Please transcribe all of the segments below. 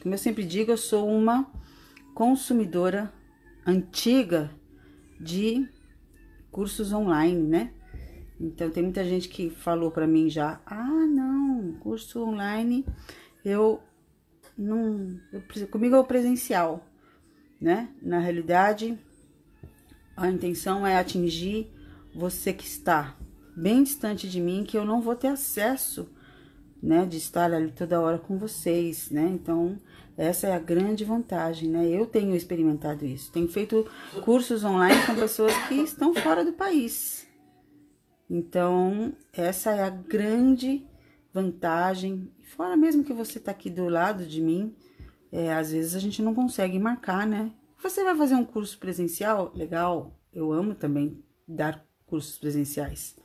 Como eu sempre digo, eu sou uma consumidora antiga de cursos online, né? Então tem muita gente que falou para mim já: "Ah, não, curso online eu não, eu, comigo é o presencial", né? Na realidade, a intenção é atingir você que está bem distante de mim, que eu não vou ter acesso né, de estar ali toda hora com vocês, né? Então, essa é a grande vantagem, né? Eu tenho experimentado isso. Tenho feito cursos online com pessoas que estão fora do país. Então, essa é a grande vantagem. Fora mesmo que você está aqui do lado de mim, é, às vezes a gente não consegue marcar, né? Você vai fazer um curso presencial? Legal, eu amo também dar cursos presenciais.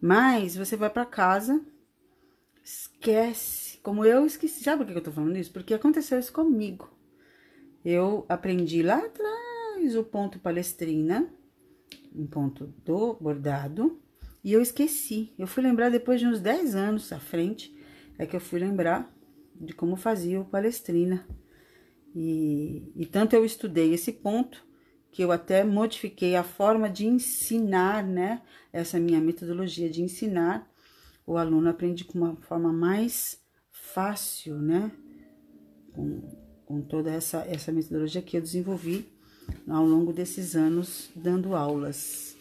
Mas você vai para casa esquece, como eu esqueci. Sabe por que eu tô falando isso? Porque aconteceu isso comigo. Eu aprendi lá atrás o ponto palestrina, um ponto do bordado, e eu esqueci. Eu fui lembrar depois de uns 10 anos à frente, é que eu fui lembrar de como fazia o palestrina. E, e tanto eu estudei esse ponto que eu até modifiquei a forma de ensinar, né? Essa minha metodologia de ensinar o aluno aprende com uma forma mais fácil, né? Com, com toda essa, essa metodologia que eu desenvolvi ao longo desses anos dando aulas.